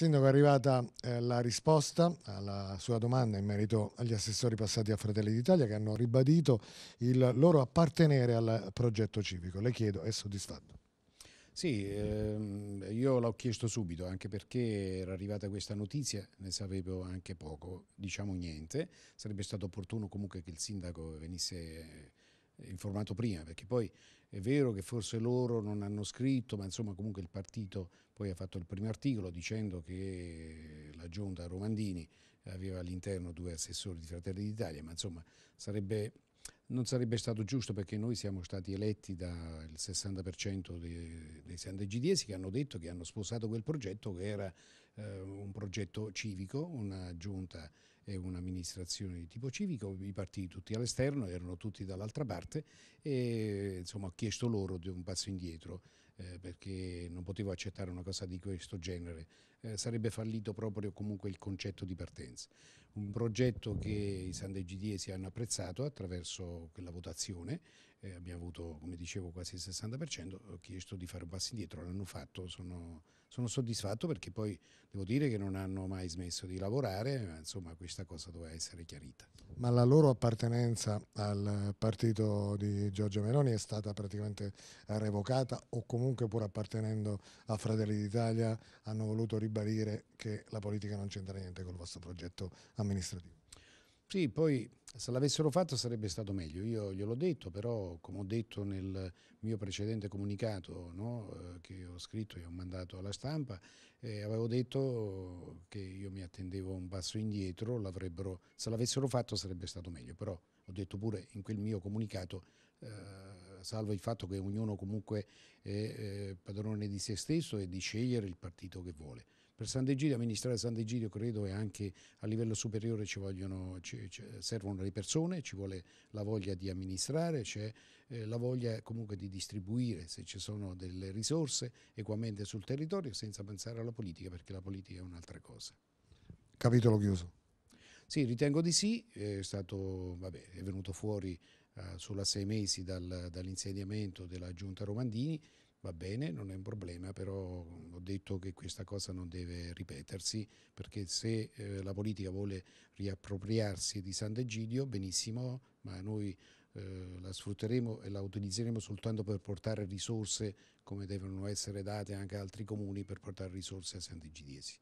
Sindaco, è arrivata eh, la risposta alla sua domanda in merito agli assessori passati a Fratelli d'Italia che hanno ribadito il loro appartenere al progetto civico. Le chiedo, è soddisfatto? Sì, ehm, io l'ho chiesto subito anche perché era arrivata questa notizia, ne sapevo anche poco, diciamo niente, sarebbe stato opportuno comunque che il sindaco venisse informato prima, perché poi è vero che forse loro non hanno scritto, ma insomma comunque il partito poi ha fatto il primo articolo dicendo che la giunta Romandini aveva all'interno due assessori di Fratelli d'Italia, ma insomma sarebbe, non sarebbe stato giusto perché noi siamo stati eletti dal 60% dei, dei sandegidiesi che hanno detto che hanno sposato quel progetto che era eh, un progetto civico, una giunta e un'amministrazione di tipo civico, i partiti tutti all'esterno, erano tutti dall'altra parte e insomma ho chiesto loro di un passo indietro eh, perché non potevo accettare una cosa di questo genere, eh, sarebbe fallito proprio comunque il concetto di partenza un progetto che i sandeggidiesi hanno apprezzato attraverso quella votazione, eh, abbiamo avuto come dicevo quasi il 60%, ho chiesto di fare un passo indietro, l'hanno fatto, sono, sono, soddisfatto perché poi devo dire che non hanno mai smesso di lavorare, ma insomma questa cosa doveva essere chiarita. Ma la loro appartenenza al partito di Giorgio Meloni è stata praticamente revocata o comunque pur appartenendo a Fratelli d'Italia hanno voluto ribadire che la politica non c'entra niente col vostro progetto A amministrativo. Sì, poi se l'avessero fatto sarebbe stato meglio, io gliel'ho detto, però come ho detto nel mio precedente comunicato no, eh, che ho scritto e ho mandato alla stampa, eh, avevo detto che io mi attendevo un passo indietro, se l'avessero fatto sarebbe stato meglio, però ho detto pure in quel mio comunicato, eh, salvo il fatto che ognuno comunque è eh, padrone di se stesso e di scegliere il partito che vuole. Per Sant'Egidio, amministrare Sant'Egidio credo e anche a livello superiore ci vogliono, ci, ci, servono le persone, ci vuole la voglia di amministrare, c'è eh, la voglia comunque di distribuire se ci sono delle risorse equamente sul territorio senza pensare alla politica perché la politica è un'altra cosa. Capitolo chiuso. Sì, ritengo di sì, è, stato, vabbè, è venuto fuori eh, solo a sei mesi dal, dall'insediamento della giunta Romandini Va bene, non è un problema, però ho detto che questa cosa non deve ripetersi, perché se eh, la politica vuole riappropriarsi di Sant'Egidio, benissimo, ma noi eh, la sfrutteremo e la utilizzeremo soltanto per portare risorse, come devono essere date anche a altri comuni, per portare risorse a Sant'Egidiesi.